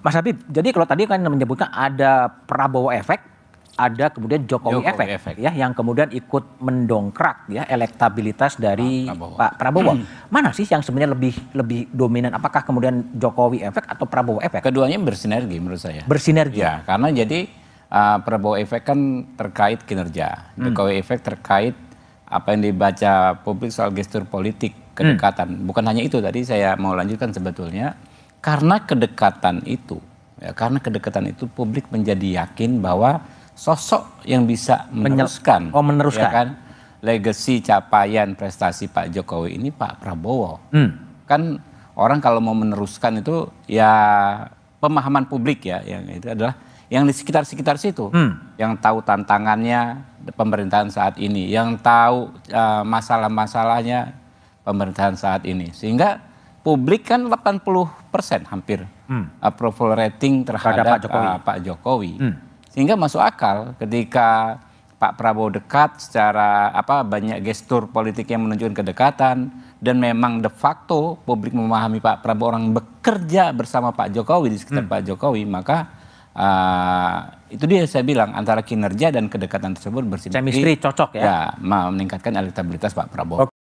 Mas Habib, jadi kalau tadi kan menyebutkan ada Prabowo efek, ada kemudian Jokowi, Jokowi efek, efek ya yang kemudian ikut mendongkrak ya elektabilitas dari Prabowo. Pak Prabowo. Hmm. Mana sih yang sebenarnya lebih lebih dominan? Apakah kemudian Jokowi efek atau Prabowo efek? Keduanya bersinergi menurut saya. Bersinergi. Ya, karena jadi uh, Prabowo efek kan terkait kinerja. Hmm. Jokowi efek terkait apa yang dibaca publik soal gestur politik, hmm. kedekatan. Hmm. Bukan hanya itu tadi saya mau lanjutkan sebetulnya karena kedekatan itu, ya, karena kedekatan itu publik menjadi yakin bahwa sosok yang bisa meneruskan, oh, meneruskan. Ya kan, legacy capaian prestasi Pak Jokowi ini Pak Prabowo. Hmm. Kan orang kalau mau meneruskan itu ya pemahaman publik ya yang itu adalah yang di sekitar-sekitar situ, hmm. yang tahu tantangannya pemerintahan saat ini, yang tahu uh, masalah-masalahnya pemerintahan saat ini, sehingga publik kan 80 persen hampir hmm. approval rating terhadap Pak uh, Jokowi. Uh, Pak Jokowi. Hmm. Sehingga masuk akal ketika Pak Prabowo dekat secara apa banyak gestur politik yang menunjukkan kedekatan dan memang de facto publik memahami Pak Prabowo orang bekerja bersama Pak Jokowi di sekitar hmm. Pak Jokowi maka uh, itu dia saya bilang antara kinerja dan kedekatan tersebut bersinergi. Chemistry cocok ya. Ya, meningkatkan elektabilitas Pak Prabowo. Okay.